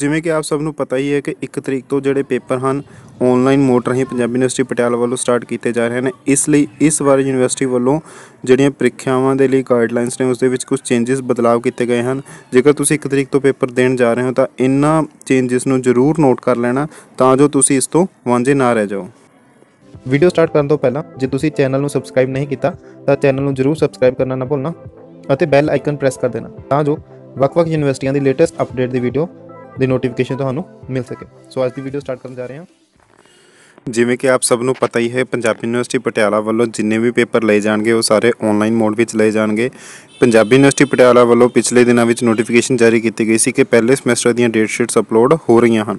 ਜਿਵੇਂ ਕਿ ਆਪ ਸਭ ਨੂੰ ਪਤਾ ਹੀ ਹੈ ਕਿ 1 ਤਰੀਕ ਤੋਂ ਜਿਹੜੇ ਪੇਪਰ ਹਨ ਆਨਲਾਈਨ ਮੋਡ ਹੀ ਪੰਜਾਬ ਯੂਨੀਵਰਸਿਟੀ ਪਟਿਆਲਾ ਵੱਲੋਂ ਸਟਾਰਟ ਕੀਤੇ ਜਾ ਰਹੇ ਹਨ ਇਸ ਲਈ ਇਸ ਵਾਰ ਯੂਨੀਵਰਸਿਟੀ ਵੱਲੋਂ ਜਿਹੜੀਆਂ ਪ੍ਰੀਖਿਆਵਾਂ ਦੇ ਲਈ ਗਾਈਡਲਾਈਨਸ ਨੇ ਉਸ ਦੇ ਵਿੱਚ ਕੁਝ ਚੇਂजेस ਬਦਲਾਅ ਕੀਤੇ ਗਏ ਹਨ ਜੇਕਰ ਤੁਸੀਂ 1 ਤਰੀਕ ਤੋਂ ਪੇਪਰ ਦੇਣ ਜਾ ਰਹੇ ਹੋ ਤਾਂ ਇਹਨਾਂ ਚੇਂजेस ਨੂੰ ਜ਼ਰੂਰ ਨੋਟ ਕਰ ਲੈਣਾ ਤਾਂ ਜੋ ਤੁਸੀਂ ਇਸ ਤੋਂ ਵਾਂਝੇ ਨਾ ਰਹਿ ਜਾਓ ਵੀਡੀਓ ਸਟਾਰਟ ਕਰਨ ਤੋਂ ਪਹਿਲਾਂ ਜੇ ਤੁਸੀਂ ਚੈਨਲ ਨੂੰ ਸਬਸਕ੍ਰਾਈਬ ਨਹੀਂ ਕੀਤਾ ਤਾਂ ਚੈਨਲ ਨੂੰ ਜ਼ਰੂਰ ਸਬਸਕ੍ਰਾਈਬ ਕਰਨਾ ਨਾ ਭੁੱਲਣਾ ਅਤੇ ਬੈਲ ਆਈਕਨ ਪ੍ਰੈਸ ਕਰ ਦੇਣਾ ਤਾਂ ਜੋ ਵੱਖ-ਵੱਖ ਯੂਨੀਵਰਸਿਟੀਆਂ ਦੀ ਲੇਟੈਸਟ ਅਪਡੇਟ ਦੀ ਵੀਡੀਓ ਦੀ ਨੋਟੀਫਿਕੇਸ਼ਨ ਤੁਹਾਨੂੰ ਮਿਲ ਸਕੇ ਸੋ ਅੱਜ ਦੀ ਵੀਡੀਓ ਸਟਾਰਟ ਕਰਨ ਜਾ ਰਹੇ ਹਾਂ ਜਿਵੇਂ ਕਿ ਆਪ ਸਭ ਨੂੰ ਪਤਾ ਹੀ ਹੈ ਪੰਜਾਬ ਯੂਨੀਵਰਸਿਟੀ ਪਟਿਆਲਾ ਵੱਲੋਂ ਜਿੰਨੇ ਵੀ ਪੇਪਰ ਲਏ ਜਾਣਗੇ ਉਹ ਸਾਰੇ ਆਨਲਾਈਨ ਮੋਡ ਵਿੱਚ ਲਏ ਜਾਣਗੇ ਪੰਜਾਬ ਯੂਨੀਵਰਸਿਟੀ ਪਟਿਆਲਾ ਵੱਲੋਂ ਪਿਛਲੇ ਦਿਨਾਂ ਵਿੱਚ ਨੋਟੀਫਿਕੇਸ਼ਨ ਜਾਰੀ ਕੀਤੀ ਗਈ ਸੀ ਕਿ ਪਹਿਲੇ ਸਮੈਸਟਰ ਦੀਆਂ ਡੇਟ ਸ਼ੀਟਸ ਅਪਲੋਡ ਹੋ ਰਹੀਆਂ ਹਨ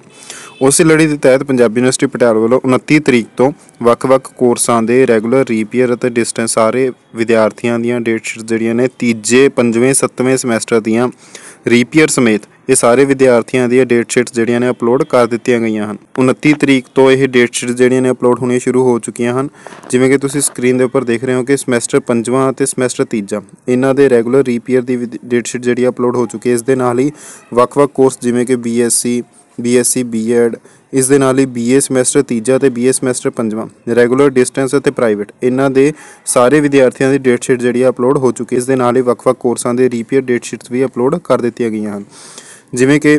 ਉਸੇ ਲੜੀ ਦੇ ਤਹਿਤ ਪੰਜਾਬ ਯੂਨੀਵਰਸਿਟੀ ਪਟਿਆਲਾ ਵੱਲੋਂ 29 ਤਰੀਕ ਤੋਂ ਵੱਖ-ਵੱਖ ਕੋਰਸਾਂ ਦੇ ਰੈਗੂਲਰ ਰੀਪੀਅਰ ਅਤੇ ਡਿਸਟੈਂਸ ਸਾਰੇ ਵਿਦਿਆਰਥੀਆਂ ਦੀਆਂ ਡੇਟ ਸ਼ੀਟਸ ਜਿਹੜੀਆਂ ਨੇ ਤੀਜੇ ਪੰਜਵੇਂ ਸੱਤਵੇਂ ਸਮੈਸਟਰ ਦੀਆਂ ਰੀਪੀਅਰ ਸਮੇਤ ਇਹ ਸਾਰੇ ਵਿਦਿਆਰਥੀਆਂ ਦੀਆਂ ਡੇਟ ਸ਼ੀਟਸ ਜਿਹੜੀਆਂ ਨੇ ਅਪਲੋਡ ਕਰ ਦਿੱਤੀਆਂ ਗਈਆਂ ਹਨ 29 ਤਰੀਕ ਤੋਂ ਇਹ ਡੇਟ ਸ਼ੀਟਸ ਜਿਹੜੀਆਂ ਨੇ ਅਪਲੋਡ ਹੋਣੀਆਂ ਸ਼ੁਰੂ ਹੋ ਚੁੱਕੀਆਂ ਹਨ ਜਿਵੇਂ ਕਿ ਤੁਸੀਂ ਸਕਰੀਨ ਦੇ ਉੱਪਰ ਦੇਖ ਰਹੇ ਹੋ ਕਿ ਸਮੈਸਟਰ 5ਵਾਂ ਅਤੇ ਸਮੈਸਟਰ 3 ਇਹਨਾਂ ਦੇ ਰੈਗੂਲਰ ਰੀਪੀਅਰ ਦੀ ਡੇਟ ਸ਼ੀਟ ਜਿਹੜੀ ਅਪਲੋਡ ਹੋ ਚੁੱਕੀ ਹੈ ਇਸ ਦੇ ਨਾਲ ਹੀ ਵੱਖ-ਵੱਖ ਕੋਰਸ ਜਿਵੇਂ ਕਿ ਬੀਐਸਸੀ ਬੀਐਸਸੀ ਬੀਐਡ ਇਸ ਦੇ ਨਾਲ ਹੀ ਬੀਏ ਸਮੈਸਟਰ 3 ਤੇ ਬੀਏ ਸਮੈਸਟਰ 5ਵਾਂ ਰੈਗੂਲਰ ਡਿਸਟੈਂਸ ਅਤੇ ਪ੍ਰਾਈਵੇਟ ਇਹਨਾਂ ਦੇ ਸਾਰੇ ਵਿਦਿਆਰਥੀਆਂ ਦੀ ਡੇਟ ਸ਼ੀਟ ਜਿਹੜੀ ਅਪਲੋਡ ਹੋ ਚੁੱਕੀ ਇਸ ਦੇ ਨਾਲ ਹੀ ਵੱਖ-ਵੱਖ ਕੋਰਸਾਂ ਦੇ ਰੀਪੀਅਰ ਡੇਟ ਸ਼ੀਟਸ ਵੀ ਅਪਲੋਡ ਕਰ ਦਿੱਤੀਆਂ ਗਈਆਂ ਹਨ ਜਿਵੇਂ ਕਿ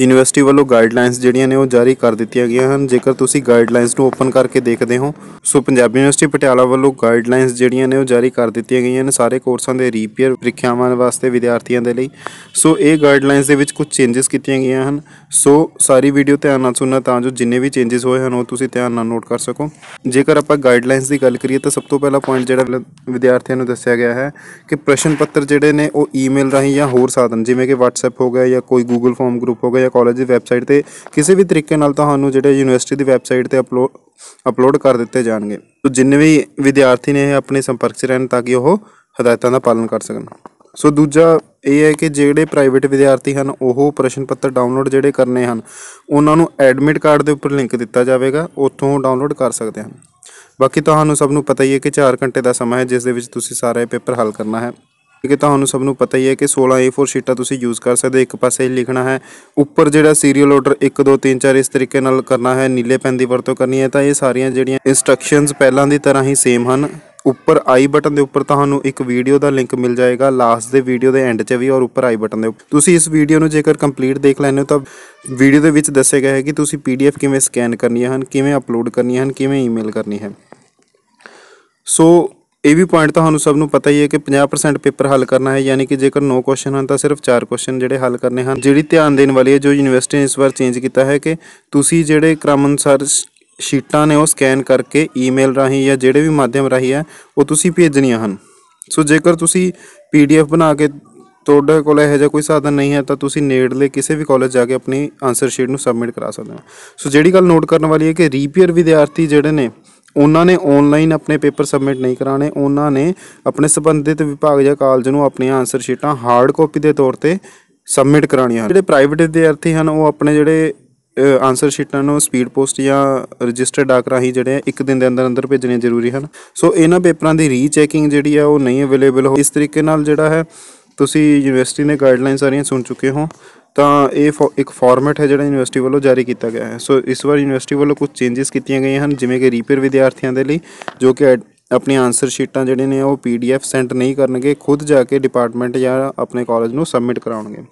ਯੂਨੀਵਰਸਿਟੀ ਵੱਲੋਂ ਗਾਈਡਲਾਈਨਸ ਜਿਹੜੀਆਂ ਨੇ ਉਹ ਜਾਰੀ ਕਰ ਦਿੱਤੀਆਂ ਗਈਆਂ ਹਨ ਜੇਕਰ ਤੁਸੀਂ ਗਾਈਡਲਾਈਨਸ ਨੂੰ ਓਪਨ ਕਰਕੇ ਦੇਖਦੇ ਹੋ ਸੋ ਪੰਜਾਬ ਯੂਨੀਵਰਸਿਟੀ ਪਟਿਆਲਾ ਵੱਲੋਂ ਗਾਈਡਲਾਈਨਸ ਜਿਹੜੀਆਂ ਨੇ ਉਹ ਜਾਰੀ ਕਰ ਦਿੱਤੀਆਂ ਗਈਆਂ ਨੇ ਸਾਰੇ ਕੋਰਸਾਂ ਦੇ ਰੀਪੀਅਰ ਪ੍ਰੀਖਿਆਵਾਂ ਵਾਸਤੇ ਵਿਦਿਆਰਥੀਆਂ ਦੇ ਲਈ ਸੋ ਇਹ ਗਾਈਡਲਾਈਨਸ ਦੇ ਵਿੱਚ ਕੁਝ ਚੇਂਜਸ ਕੀਤੀਆਂ ਗਈਆਂ ਹਨ ਸੋ ਸਾਰੀ ਵੀਡੀਓ ਧਿਆਨ ਨਾਲ ਸੁਣਨਾ ਤਾਂ ਜੋ ਜਿੰਨੇ ਵੀ ਚੇਂਜਸ ਹੋਏ ਹਨ ਉਹ ਤੁਸੀਂ ਧਿਆਨ ਨਾਲ ਨੋਟ ਕਰ ਸਕੋ ਜੇਕਰ ਆਪਾਂ ਗਾਈਡਲਾਈਨਸ ਦੀ ਗੱਲ ਕਰੀਏ ਤਾਂ ਸਭ ਤੋਂ ਪਹਿਲਾ ਪੁਆਇੰਟ ਜਿਹੜਾ ਵਿਦਿਆਰਥੀਆਂ ਨੂੰ ਦੱਸਿਆ ਗਿਆ ਹੈ ਕਿ ਪ੍ਰਸ਼ਨ ਪੱਤਰ ਜਿਹੜੇ ਨੇ ਉਹ ਈਮੇਲ ਰਾਹੀਂ ਜਾਂ ਹੋਰ ਸਾਧਨ ਜਿਵੇਂ ਕਿ WhatsApp ਹੋ ਗਿਆ ਜਾਂ ਕੋਈ Google ਫਾਰਮ ਗਰੁੱਪ ਹੋ ਗਿਆ ਜਾਂ ਕਾਲਜ ਦੀ ਵੈਬਸਾਈਟ ਤੇ ਕਿਸੇ ਵੀ ਤਰੀਕੇ ਨਾਲ ਤੁਹਾਨੂੰ ਜਿਹੜੇ ਯੂਨੀਵਰਸਿਟੀ ਦੀ ਵੈਬਸਾਈਟ ਤੇ ਅਪਲੋਡ ਅਪਲੋਡ ਕਰ ਦਿੱਤੇ ਜਾਣਗੇ ਸੋ ਜਿੰਨੇ ਵੀ ਵਿਦਿਆਰਥੀ ਨੇ ਆਪਣੇ ਸੰਪਰਕ 'ਚ ਰਹਿਣ ਤਾਂ ਕਿ ਉਹ ਹਦਾਇਤਾਂ ਦਾ ਪਾਲਣ ਕਰ ਸਕਣ ਸੋ ਦੂਜਾ ਇਹ ਹੈ ਕਿ ਜਿਹੜੇ ਪ੍ਰਾਈਵੇਟ ਵਿਦਿਆਰਥੀ ਹਨ ਉਹ ਪ੍ਰਸ਼ਨ ਪੱਤਰ ਡਾਊਨਲੋਡ ਜਿਹੜੇ ਕਰਨੇ ਹਨ ਉਹਨਾਂ ਨੂੰ ਐਡਮਿਟ ਕਾਰਡ ਦੇ ਉੱਪਰ ਲਿੰਕ ਦਿੱਤਾ ਜਾਵੇਗਾ ਉੱਥੋਂ ਡਾਊਨਲੋਡ ਕਰ ਸਕਦੇ ਹਨ ਬਾਕੀ ਤੁਹਾਨੂੰ ਸਭ ਨੂੰ ਪਤਾ ਹੀ ਹੈ ਕਿ 4 ਘੰਟੇ ਦਾ ਸਮਾਂ ਹੈ ਜਿਸ ਦੇ ਵਿੱਚ ਤੁਸੀਂ ਸਾਰੇ ਪੇਪਰ ਹੱਲ ਕਰਨਾ ਹੈ ਕਿ ਤੁਹਾਨੂੰ ਸਭ ਨੂੰ ਪਤਾ ਹੀ ਹੈ ਕਿ 16 A4 ਸ਼ੀਟਾਂ ਤੁਸੀਂ ਯੂਜ਼ ਕਰ ਸਕਦੇ ਇੱਕ ਪਾਸੇ ਲਿਖਣਾ ਹੈ ਉੱਪਰ ਜਿਹੜਾ ਸੀਰੀਅਲ ਆਰਡਰ 1 2 3 4 ਇਸ ਤਰੀਕੇ ਨਾਲ ਕਰਨਾ ਹੈ ਨੀਲੇ ਪੈਨ ਦੀ ਵਰਤੋਂ ਕਰਨੀ ਹੈ ਤਾਂ ਇਹ ਸਾਰੀਆਂ ਜਿਹੜੀਆਂ ਇਨਸਟਰਕਸ਼ਨਸ ਪਹਿਲਾਂ ਦੀ ਤਰ੍ਹਾਂ ਹੀ ਸੇਮ ਹਨ ਉੱਪਰ ਆਈ ਬਟਨ ਦੇ ਉੱਪਰ ਤੁਹਾਨੂੰ ਇੱਕ ਵੀਡੀਓ ਦਾ ਲਿੰਕ ਮਿਲ ਜਾਏਗਾ ਲਾਸਟ ਦੇ ਵੀਡੀਓ ਦੇ ਐਂਡ 'ਚ ਵੀ ਔਰ ਉੱਪਰ ਆਈ ਬਟਨ ਦੇ ਤੁਸੀਂ ਇਸ ਵੀਡੀਓ ਨੂੰ ਜੇਕਰ ਕੰਪਲੀਟ ਦੇਖ ਲੈਣੇ ਹੋ ਤਾਂ ਵੀਡੀਓ ਦੇ ਵਿੱਚ ਦੱਸਿਆ ਗਿਆ ਹੈ ਕਿ ਤੁਸੀਂ ਪੀਡੀਐਫ ਕਿਵੇਂ ਸਕੈਨ ਕਰਨੀਆਂ ਹਨ ਕਿਵੇਂ ਅਪਲੋਡ ਕਰਨੀਆਂ ਹਨ ਕਿਵੇਂ ਈਮੇਲ ਕਰਨੀ ਹੈ ਸੋ ਇਹ ਵੀ ਪੁਆਇੰਟ ਤੁਹਾਨੂੰ ਸਭ ਨੂੰ ਪਤਾ ਹੀ ਹੈ ਕਿ 50% ਪੇਪਰ ਹੱਲ ਕਰਨਾ ਹੈ ਯਾਨੀ ਕਿ ਜੇਕਰ 9 ਕੁਐਸਚਨ ਹਨ ਤਾਂ ਸਿਰਫ 4 ਕੁਐਸਚਨ ਜਿਹੜੇ ਹੱਲ ਕਰਨੇ ਹਨ ਜਿਹੜੀ ਧਿਆਨ ਦੇਣ ਵਾਲੀ ਹੈ ਜੋ ਯੂਨੀਵਰਸਿਟੀ ਨੇ ਇਸ ਵਾਰ ਚੇਂਜ ਕੀਤਾ ਹੈ ਕਿ ਤੁਸੀਂ ਜਿਹੜੇ ਕ੍ਰਮ ਅਨੁਸਾਰ ਸ਼ੀਟਾਂ ਨੇ ਉਹ ਸਕੈਨ ਕਰਕੇ ਈਮੇਲ ਰਾਹੀਂ ਜਾਂ ਜਿਹੜੇ ਵੀ ਮਾਧਿਅਮ ਰਾਹੀਂ ਹੈ ਉਹ ਤੁਸੀਂ ਭੇਜਣੀਆਂ ਹਨ ਸੋ ਜੇਕਰ ਤੁਸੀਂ ਪੀਡੀਐਫ ਬਣਾ ਕੇ ਤੁਹਾਡੇ ਕੋਲ ਇਹ ਜਿਹਾ ਕੋਈ ਸਾਧਨ ਨਹੀਂ ਹੈ ਤਾਂ ਤੁਸੀਂ ਨੇੜਲੇ ਕਿਸੇ ਵੀ ਕਾਲਜ ਜਾ ਕੇ ਆਪਣੀ ਆਨਸਰ ਸ਼ੀਟ ਨੂੰ ਸਬਮਿਟ ਕਰਾ ਸਕਦੇ ਹੋ ਸੋ ਜਿਹੜੀ ਗੱਲ ਨੋਟ ਕਰਨ ਵਾਲੀ ਹੈ ਕਿ ਰੀਪੀਅਰ ਵਿਦਿਆਰਥੀ ਜਿਹੜੇ ਨੇ ਉਹਨਾਂ ਨੇ ਆਨਲਾਈਨ ਆਪਣੇ ਪੇਪਰ ਸਬਮਿਟ ਨਹੀਂ ਕਰਾਣੇ ਉਹਨਾਂ ਨੇ ਆਪਣੇ ਸੰਬੰਧਿਤ ਵਿਭਾਗ ਜਾਂ ਕਾਲਜ ਨੂੰ ਆਪਣੀਆਂ ਆਨਸਰ ਸ਼ੀਟਾਂ ਹਾਰਡ ਕਾਪੀ ਦੇ ਤੌਰ ਤੇ ਸਬਮਿਟ ਕਰਾਣੀਆਂ ਜਿਹੜੇ ਪ੍ਰਾਈਵੇਟ ਵਿਦਿਆਰਥੀ ਹਨ ਉਹ ਆਪਣੇ ਜਿਹੜੇ ਆਨਸਰ ਸ਼ੀਟਾਂ ਨੂੰ ਸਪੀਡ ਪੋਸਟ ਜਾਂ ਰਜਿਸਟਰਡ ਡਾਕ ਰਾਹੀਂ ਜਿਹੜੇ ਇੱਕ ਦਿਨ ਦੇ ਅੰਦਰ ਅੰਦਰ ਭੇਜਣੇ ਜ਼ਰੂਰੀ ਹਨ ਸੋ ਇਹਨਾਂ ਪੇਪਰਾਂ ਦੀ ਰੀਚੈਕਿੰਗ ਜਿਹੜੀ ਆ ਉਹ ਨਹੀਂ ਅਵੇਲੇਬਲ ਹੋ ਇਸ ਤਰੀਕੇ ਨਾਲ ਜਿਹੜਾ ਹੈ ਤੁਸੀਂ ਯੂਨੀਵਰਸਿਟੀ ਨੇ ਗਾਈਡਲਾਈਨ ਸਾਰੀਆਂ ਸੁਣ ਚੁੱਕੇ ਹੋ ਤਾਂ ਇਹ ਇੱਕ ਫਾਰਮੈਟ ਹੈ ਜਿਹੜਾ ਯੂਨੀਵਰਸਿਟੀ ਵੱਲੋਂ ਜਾਰੀ ਕੀਤਾ ਗਿਆ ਹੈ ਸੋ ਇਸ ਵਾਰ ਯੂਨੀਵਰਸਿਟੀ ਵੱਲੋਂ ਕੁਝ ਚੇਂਜਸ ਕੀਤੀਆਂ ਗਈਆਂ ਹਨ ਜਿਵੇਂ ਕਿ ਰੀਪੇਅਰ ਵਿਦਿਆਰਥੀਆਂ ਦੇ ਲਈ ਜੋ ਕਿ ਆਪਣੀ ਆਨਸਰ ਸ਼ੀਟਾਂ ਜਿਹੜੇ ਨੇ ਉਹ ਪੀਡੀਐਫ ਸੈਂਡ ਨਹੀਂ ਕਰਨਗੇ ਖੁਦ ਜਾ ਕੇ ਡਿਪਾਰਟਮੈਂਟ ਜਾਂ ਆਪਣੇ ਕਾਲਜ ਨੂੰ ਸਬਮਿਟ ਕਰਾਉਣਗੇ